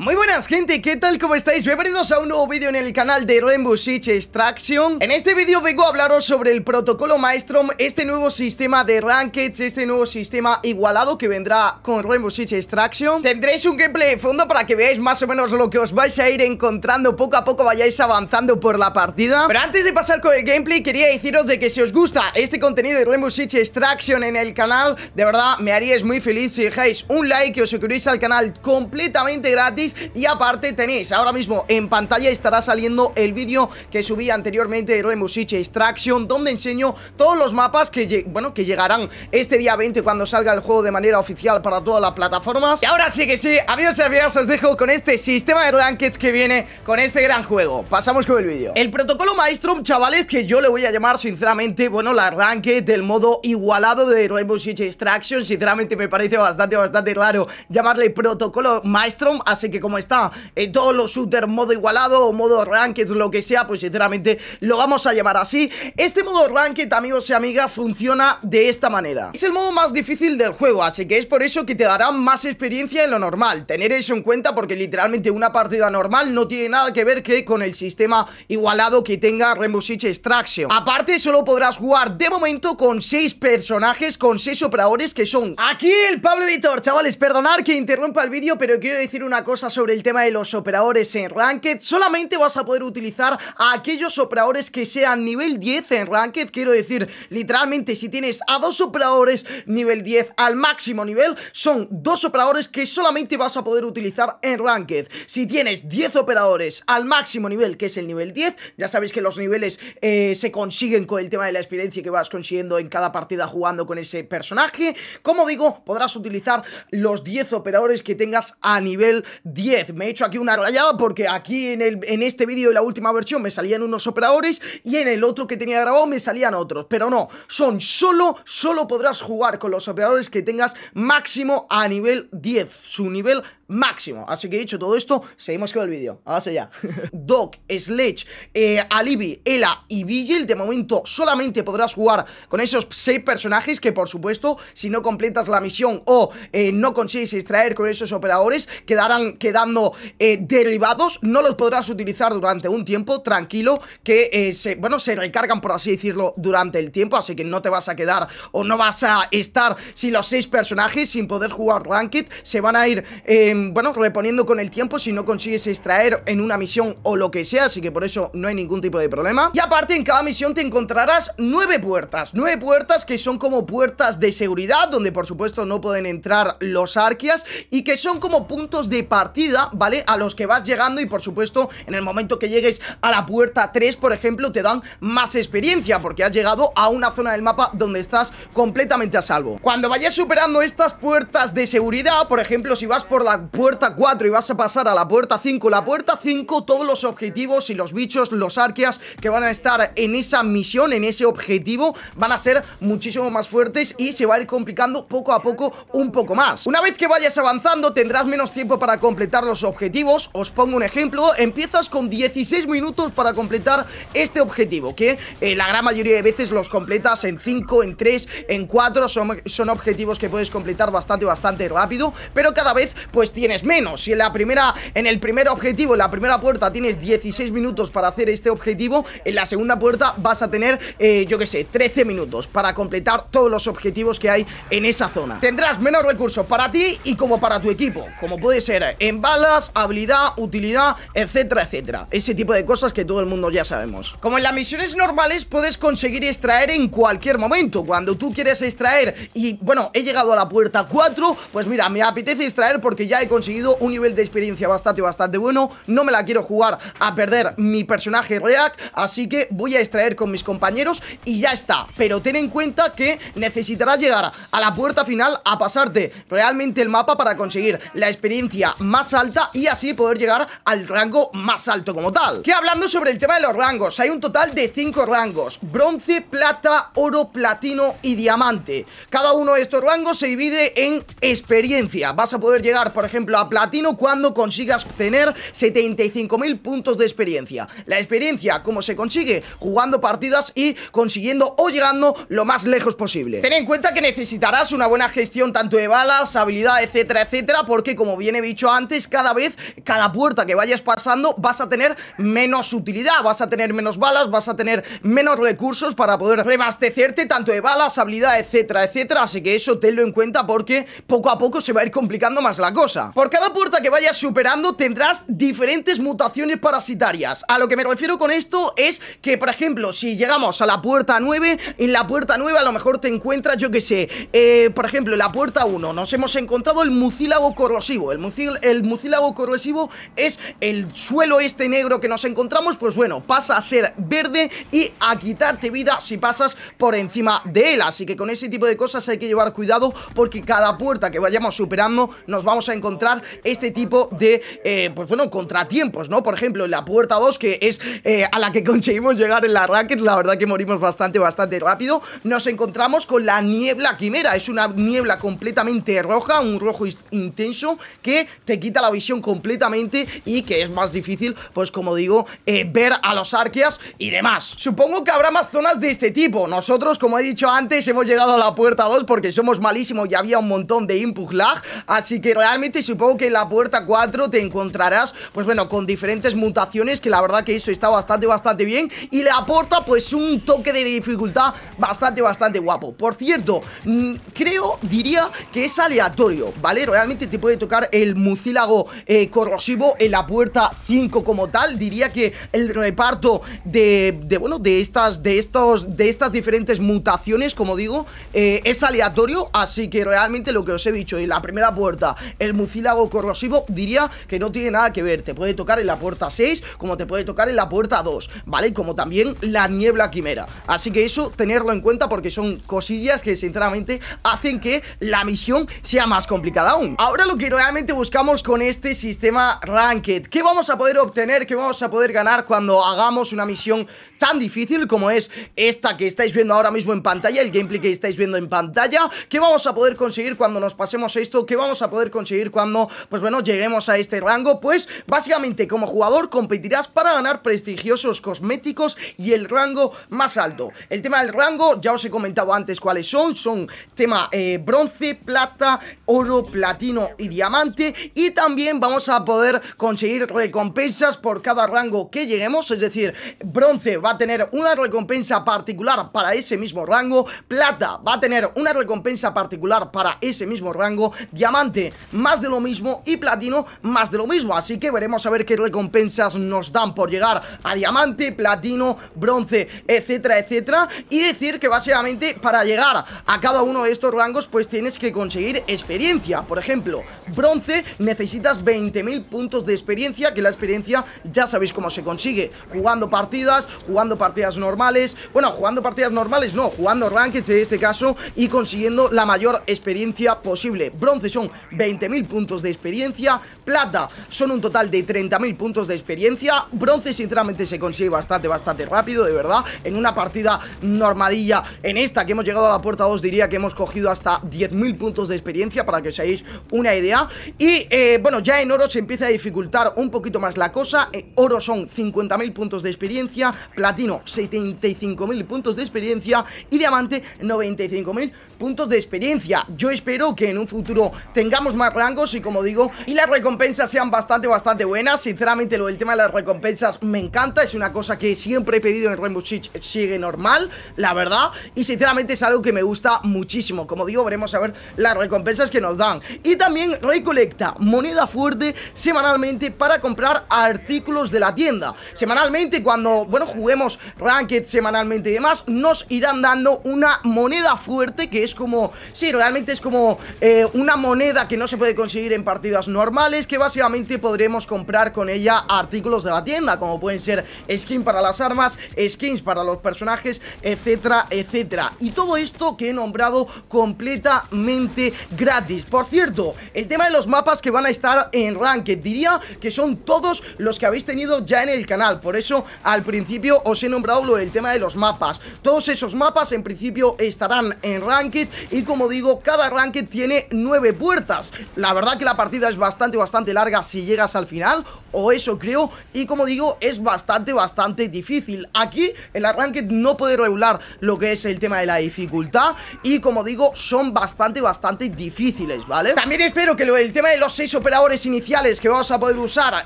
Muy buenas gente, ¿qué tal? ¿Cómo estáis? Bienvenidos a un nuevo vídeo en el canal de Rainbow Six Extraction En este vídeo vengo a hablaros sobre el protocolo Maestrom Este nuevo sistema de Rankeds, este nuevo sistema igualado que vendrá con Rainbow Six Extraction Tendréis un gameplay de fondo para que veáis más o menos lo que os vais a ir encontrando Poco a poco vayáis avanzando por la partida Pero antes de pasar con el gameplay quería deciros de que si os gusta este contenido de Rainbow Six Extraction en el canal De verdad me haríais muy feliz si dejáis un like y os suscribís al canal completamente gratis y aparte tenéis, ahora mismo en pantalla estará saliendo el vídeo que subí anteriormente de Rainbow Six Extraction Donde enseño todos los mapas que, bueno, que llegarán este día 20 cuando salga el juego de manera oficial para todas las plataformas Y ahora sí que sí, amigos y amigas os dejo con este sistema de rankings que viene con este gran juego Pasamos con el vídeo El protocolo Maestrum, chavales, que yo le voy a llamar sinceramente, bueno, la ranked del modo igualado de Rainbow Six Extraction Sinceramente me parece bastante, bastante raro llamarle protocolo Maestrum, así que como está en todos los shooters modo igualado o modo ranked, lo que sea, pues sinceramente lo vamos a llamar así. Este modo ranked, amigos y amigas, funciona de esta manera. Es el modo más difícil del juego, así que es por eso que te dará más experiencia en lo normal. Tener eso en cuenta porque literalmente una partida normal no tiene nada que ver que con el sistema igualado que tenga Rainbow Six Extraction. Aparte, solo podrás jugar de momento con 6 personajes, con 6 operadores que son... Aquí el Pablo Editor, chavales, perdonar que interrumpa el vídeo, pero quiero decir una cosa sobre el tema de los operadores en Ranked, solamente vas a poder utilizar a aquellos operadores que sean nivel 10 en Ranked, quiero decir, literalmente si tienes a dos operadores nivel 10 al máximo nivel, son dos operadores que solamente vas a poder utilizar en Ranked. Si tienes 10 operadores al máximo nivel, que es el nivel 10, ya sabéis que los niveles eh, se consiguen con el tema de la experiencia que vas consiguiendo en cada partida jugando con ese personaje, como digo, podrás utilizar los 10 operadores que tengas a nivel 10 10. Me he hecho aquí una rayada porque aquí en, el, en este vídeo y la última versión me salían unos operadores y en el otro que tenía grabado me salían otros. Pero no, son solo, solo podrás jugar con los operadores que tengas máximo a nivel 10, su nivel máximo. Así que dicho todo esto, seguimos con el vídeo. Ahora ya. Doc, Sledge, eh, Alibi, Ela y Vigil, de momento solamente podrás jugar con esos 6 personajes que por supuesto, si no completas la misión o eh, no consigues extraer con esos operadores, quedarán... Dando eh, derivados, no los podrás utilizar durante un tiempo tranquilo que, eh, se, bueno, se recargan, por así decirlo, durante el tiempo, así que no te vas a quedar o no vas a estar sin los seis personajes, sin poder jugar Ranked, se van a ir, em, bueno, reponiendo con el tiempo si no consigues extraer en una misión o lo que sea, así que por eso no hay ningún tipo de problema. Y aparte, en cada misión te encontrarás nueve puertas, nueve puertas que son como puertas de seguridad, donde por supuesto no pueden entrar los arquias y que son como puntos de partida ¿vale? A los que vas llegando y por supuesto en el momento que llegues a la puerta 3, por ejemplo, te dan más experiencia porque has llegado a una zona del mapa donde estás completamente a salvo. Cuando vayas superando estas puertas de seguridad, por ejemplo, si vas por la puerta 4 y vas a pasar a la puerta 5, la puerta 5, todos los objetivos y los bichos, los arqueas que van a estar en esa misión, en ese objetivo, van a ser muchísimo más fuertes y se va a ir complicando poco a poco un poco más. Una vez que vayas avanzando tendrás menos tiempo para completar los objetivos Os pongo un ejemplo Empiezas con 16 minutos para completar este objetivo Que eh, la gran mayoría de veces los completas en 5, en 3, en 4 son, son objetivos que puedes completar bastante, bastante rápido Pero cada vez pues tienes menos Si en, la primera, en el primer objetivo, en la primera puerta tienes 16 minutos para hacer este objetivo En la segunda puerta vas a tener, eh, yo que sé, 13 minutos para completar todos los objetivos que hay en esa zona Tendrás menos recursos para ti y como para tu equipo Como puede ser... Eh, balas, habilidad, utilidad, etcétera, etcétera Ese tipo de cosas que todo el mundo ya sabemos Como en las misiones normales puedes conseguir extraer en cualquier momento Cuando tú quieres extraer y, bueno, he llegado a la puerta 4 Pues mira, me apetece extraer porque ya he conseguido un nivel de experiencia bastante, bastante bueno No me la quiero jugar a perder mi personaje React Así que voy a extraer con mis compañeros y ya está Pero ten en cuenta que necesitarás llegar a la puerta final a pasarte realmente el mapa para conseguir la experiencia más alta y así poder llegar al rango más alto como tal. Que hablando sobre el tema de los rangos, hay un total de 5 rangos, bronce, plata, oro, platino y diamante. Cada uno de estos rangos se divide en experiencia. Vas a poder llegar, por ejemplo, a platino cuando consigas tener 75.000 puntos de experiencia. La experiencia, ¿cómo se consigue? Jugando partidas y consiguiendo o llegando lo más lejos posible. Ten en cuenta que necesitarás una buena gestión tanto de balas, habilidad, etcétera, etcétera, porque como bien he dicho antes, cada vez, cada puerta que vayas pasando vas a tener menos utilidad, vas a tener menos balas, vas a tener menos recursos para poder rebastecerte tanto de balas, habilidad, etcétera, etcétera. Así que eso tenlo en cuenta porque poco a poco se va a ir complicando más la cosa. Por cada puerta que vayas superando tendrás diferentes mutaciones parasitarias. A lo que me refiero con esto es que, por ejemplo, si llegamos a la puerta 9, en la puerta 9 a lo mejor te encuentras, yo que sé, eh, por ejemplo, en la puerta 1 nos hemos encontrado el mucílago corrosivo. El, mucílago... el el mucílago corrosivo es el suelo este negro que nos encontramos, pues bueno, pasa a ser verde y a quitarte vida si pasas por encima de él. Así que con ese tipo de cosas hay que llevar cuidado porque cada puerta que vayamos superando nos vamos a encontrar este tipo de, eh, pues bueno, contratiempos, ¿no? Por ejemplo, en la puerta 2 que es eh, a la que conseguimos llegar en la racket, la verdad que morimos bastante, bastante rápido, nos encontramos con la niebla quimera. Es una niebla completamente roja, un rojo intenso que te quita la visión completamente y que es más difícil, pues como digo, eh, ver a los arqueas y demás. Supongo que habrá más zonas de este tipo. Nosotros, como he dicho antes, hemos llegado a la puerta 2 porque somos malísimos y había un montón de input lag, así que realmente supongo que en la puerta 4 te encontrarás, pues bueno, con diferentes mutaciones que la verdad que eso está bastante, bastante bien y le aporta pues un toque de dificultad bastante, bastante guapo. Por cierto, mm, creo, diría que es aleatorio, ¿vale? Realmente te puede tocar el mucila eh, corrosivo en la puerta 5 como tal. Diría que el reparto de, bueno, de estas, de estos, de estas diferentes mutaciones, como digo, eh, es aleatorio. Así que realmente lo que os he dicho en la primera puerta, el mucílago corrosivo, diría que no tiene nada que ver. Te puede tocar en la puerta 6, como te puede tocar en la puerta 2, ¿vale? Como también la niebla quimera. Así que eso, tenerlo en cuenta porque son cosillas que sinceramente hacen que la misión sea más complicada aún. Ahora lo que realmente buscamos con este sistema Ranked ¿Qué vamos a poder obtener? ¿Qué vamos a poder ganar cuando hagamos una misión tan difícil como es esta que estáis viendo ahora mismo en pantalla? El gameplay que estáis viendo en pantalla ¿Qué vamos a poder conseguir cuando nos pasemos esto? ¿Qué vamos a poder conseguir cuando, pues bueno, lleguemos a este rango? Pues básicamente como jugador competirás para ganar prestigiosos cosméticos y el rango más alto El tema del rango, ya os he comentado antes cuáles son Son tema eh, bronce, plata, oro, platino y diamante Y también también vamos a poder conseguir recompensas por cada rango que lleguemos, es decir, bronce va a tener una recompensa particular para ese mismo rango, plata va a tener una recompensa particular para ese mismo rango, diamante más de lo mismo y platino más de lo mismo, así que veremos a ver qué recompensas nos dan por llegar a diamante, platino, bronce, etcétera, etcétera, y decir que básicamente para llegar a cada uno de estos rangos pues tienes que conseguir experiencia, por ejemplo, bronce necesita necesitas 20.000 puntos de experiencia, que la experiencia ya sabéis cómo se consigue, jugando partidas, jugando partidas normales, bueno, jugando partidas normales no, jugando rankings en este caso y consiguiendo la mayor experiencia posible. Bronce son 20.000 puntos de experiencia, plata son un total de 30.000 puntos de experiencia, bronce sinceramente se consigue bastante, bastante rápido, de verdad, en una partida normalilla, en esta que hemos llegado a la puerta 2 diría que hemos cogido hasta 10.000 puntos de experiencia para que os hagáis una idea y... Eh, eh, bueno, ya en oro se empieza a dificultar un poquito más la cosa. Eh, oro son 50.000 puntos de experiencia, platino 75.000 puntos de experiencia y diamante 95.000 puntos de experiencia. Yo espero que en un futuro tengamos más rangos y como digo, y las recompensas sean bastante, bastante buenas. Sinceramente, lo del tema de las recompensas me encanta, es una cosa que siempre he pedido en Rainbow Six, sigue normal, la verdad, y sinceramente es algo que me gusta muchísimo. Como digo, veremos a ver las recompensas que nos dan. Y también recolecta moneda fuerte semanalmente para comprar artículos de la tienda. Semanalmente, cuando, bueno, juguemos ranked semanalmente y demás, nos irán dando una moneda fuerte que es como, si realmente es como eh, una moneda que no se puede conseguir en partidas normales, que básicamente podremos comprar con ella artículos de la tienda, como pueden ser skin para las armas, skins para los personajes, etcétera, etcétera. Y todo esto que he nombrado completamente gratis. Por cierto, el tema de los mapas que van a estar en Ranked Diría que son todos los que habéis tenido ya en el canal Por eso al principio os he nombrado lo del tema de los mapas Todos esos mapas en principio estarán en Ranked Y como digo, cada Ranked tiene nueve puertas La verdad que la partida es bastante, bastante larga si llegas al final O eso creo Y como digo, es bastante, bastante difícil Aquí en el Ranked no puede regular lo que es el tema de la dificultad Y como digo, son bastante, bastante difíciles, ¿vale? También espero que lo del tema de los seis operadores iniciales que vamos a poder usar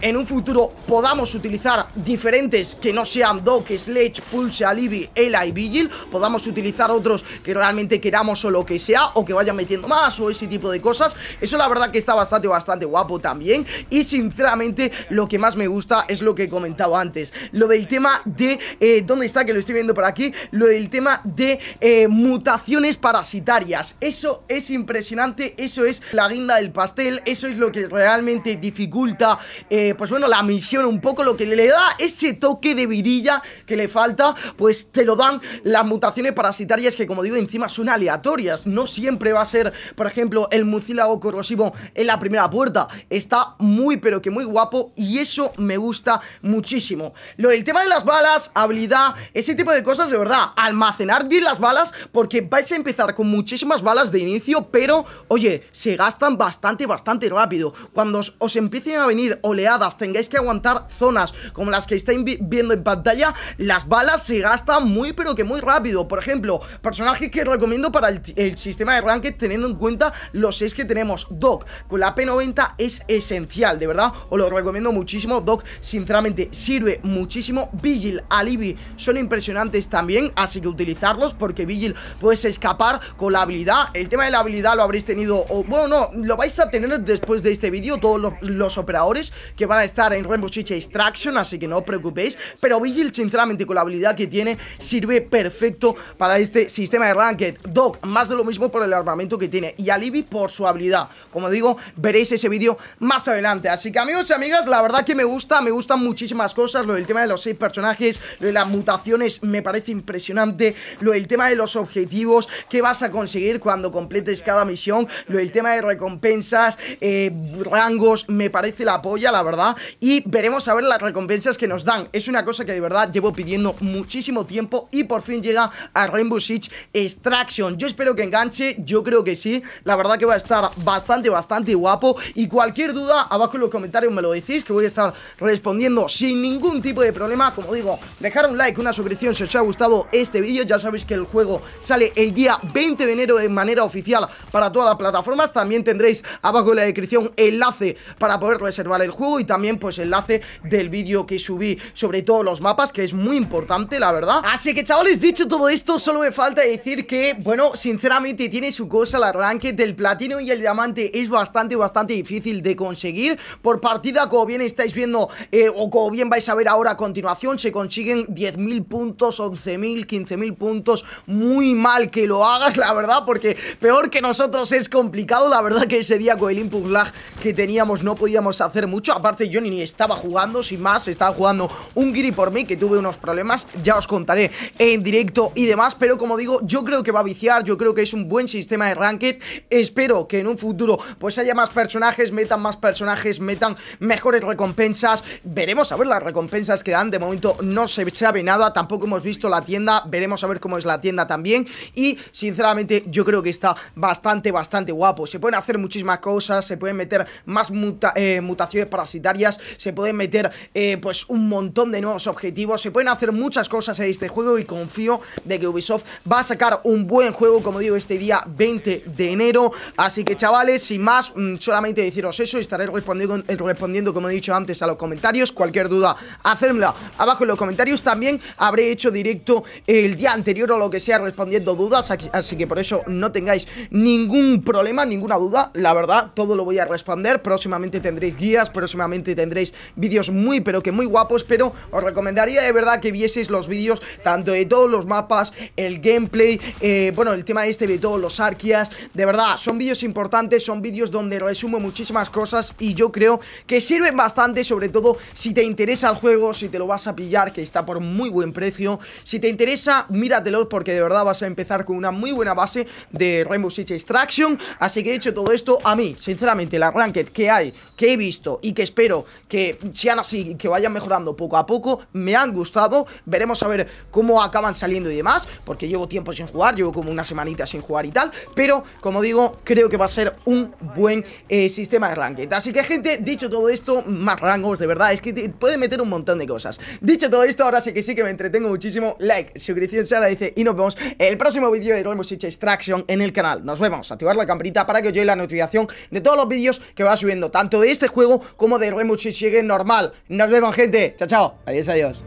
en un futuro podamos utilizar diferentes que no sean Doc, Sledge, Pulse, Alibi, Ela y Vigil, podamos utilizar otros que realmente queramos o lo que sea, o que vayan metiendo más o ese tipo de cosas. Eso la verdad que está bastante, bastante guapo también. Y sinceramente lo que más me gusta es lo que he comentado antes, lo del tema de, eh, ¿dónde está? Que lo estoy viendo por aquí, lo del tema de eh, mutaciones parasitarias. Eso es impresionante, eso es la guinda del pastel, eso es lo que realmente dificulta, eh, pues bueno, la misión un poco, lo que le da ese toque de virilla que le falta, pues te lo dan las mutaciones parasitarias que como digo encima son aleatorias, no siempre va a ser, por ejemplo, el mucílago corrosivo en la primera puerta, está muy pero que muy guapo y eso me gusta muchísimo. Lo del tema de las balas, habilidad, ese tipo de cosas de verdad, almacenar bien las balas porque vais a empezar con muchísimas balas de inicio, pero oye, se gastan bastante, bastante rápido cuando os, empiecen a venir oleadas, tengáis que aguantar zonas como las que estáis viendo en pantalla, las balas se gastan muy pero que muy rápido. Por ejemplo, personajes que recomiendo para el, sistema de ranked teniendo en cuenta los 6 que tenemos. Doc con la P90 es esencial, de verdad, os lo recomiendo muchísimo. Doc, sinceramente, sirve muchísimo. Vigil, Alibi son impresionantes también, así que utilizarlos porque Vigil puedes escapar con la habilidad. El tema de la habilidad lo habréis tenido, o bueno, no, lo vais a tener después de este este vídeo todos los, operadores que van a estar en Rainbow Six Extraction, así que no os preocupéis. Pero Vigil, sinceramente, con la habilidad que tiene, sirve perfecto para este sistema de Ranked. Doc, más de lo mismo por el armamento que tiene. Y Alibi por su habilidad. Como digo, veréis ese vídeo más adelante. Así que amigos y amigas, la verdad que me gusta, me gustan muchísimas cosas. Lo del tema de los seis personajes, lo de las mutaciones, me parece impresionante. Lo del tema de los objetivos, que vas a conseguir cuando completes cada misión. Lo del tema de recompensas, eh, rangos me parece la polla, la verdad Y veremos a ver las recompensas que nos dan Es una cosa que de verdad llevo pidiendo muchísimo tiempo Y por fin llega a Rainbow Six Extraction Yo espero que enganche, yo creo que sí La verdad que va a estar bastante, bastante guapo Y cualquier duda, abajo en los comentarios me lo decís Que voy a estar respondiendo sin ningún tipo de problema Como digo, dejar un like, una suscripción si os ha gustado este vídeo Ya sabéis que el juego sale el día 20 de enero de manera oficial para todas las plataformas También tendréis abajo en la descripción enlace para poder reservar el juego y también pues enlace del vídeo que subí sobre todos los mapas, que es muy importante, la verdad. Así que chavales, dicho todo esto, solo me falta decir que, bueno, sinceramente tiene su cosa el arranque del platino y el diamante es bastante, bastante difícil de conseguir por partida, como bien estáis viendo eh, o como bien vais a ver ahora a continuación, se consiguen 10.000 puntos, 11.000, 15.000 puntos, muy mal que lo hagas, la verdad, porque peor que nosotros es complicado, la verdad que ese día con el input que teníamos no podíamos hacer mucho Aparte yo ni estaba jugando, sin más Estaba jugando un gri por mí que tuve unos problemas Ya os contaré en directo y demás Pero como digo, yo creo que va a viciar Yo creo que es un buen sistema de ranked Espero que en un futuro pues haya más personajes Metan más personajes, metan mejores recompensas Veremos a ver las recompensas que dan De momento no se sabe nada Tampoco hemos visto la tienda Veremos a ver cómo es la tienda también Y sinceramente yo creo que está bastante, bastante guapo Se pueden hacer muchísimas cosas Se pueden meter más eh, mutaciones parasitarias, se pueden meter eh, pues un montón de nuevos objetivos, se pueden hacer muchas cosas en este juego y confío de que Ubisoft va a sacar un buen juego, como digo, este día 20 de enero. Así que chavales, sin más, mm, solamente deciros eso, y estaré respondiendo, respondiendo como he dicho antes a los comentarios, cualquier duda, hacedmela abajo en los comentarios, también habré hecho directo el día anterior o lo que sea respondiendo dudas, así que por eso no tengáis ningún problema, ninguna duda, la verdad, todo lo voy a responder Próximamente tendréis guías, próximamente tendréis vídeos muy pero que muy guapos, pero os recomendaría de verdad que vieseis los vídeos tanto de todos los mapas, el gameplay, eh, bueno, el tema este de todos los arquias. De verdad, son vídeos importantes, son vídeos donde resumo muchísimas cosas y yo creo que sirven bastante, sobre todo si te interesa el juego, si te lo vas a pillar, que está por muy buen precio. Si te interesa, míratelo porque de verdad vas a empezar con una muy buena base de Rainbow Six Extraction. Así que he hecho todo esto, a mí, sinceramente, la Ranked que hay, que he visto y que espero que sean así, que vayan mejorando poco a poco, me han gustado, veremos a ver cómo acaban saliendo y demás, porque llevo tiempo sin jugar, llevo como una semanita sin jugar y tal, pero como digo, creo que va a ser un buen eh, sistema de Ranked. Así que gente, dicho todo esto, más rangos, de verdad, es que puede meter un montón de cosas. Dicho todo esto, ahora sí que sí que me entretengo muchísimo, like, suscripción se dice. y nos vemos en el próximo vídeo de hemos hecho, Extraction en el canal. Nos vemos, activar la campanita para que os llegue la notificación de todos los vídeos que va subiendo tanto de este juego como de Rainbow Six Sigue normal. Nos vemos, gente. Chao, chao. Adiós, adiós.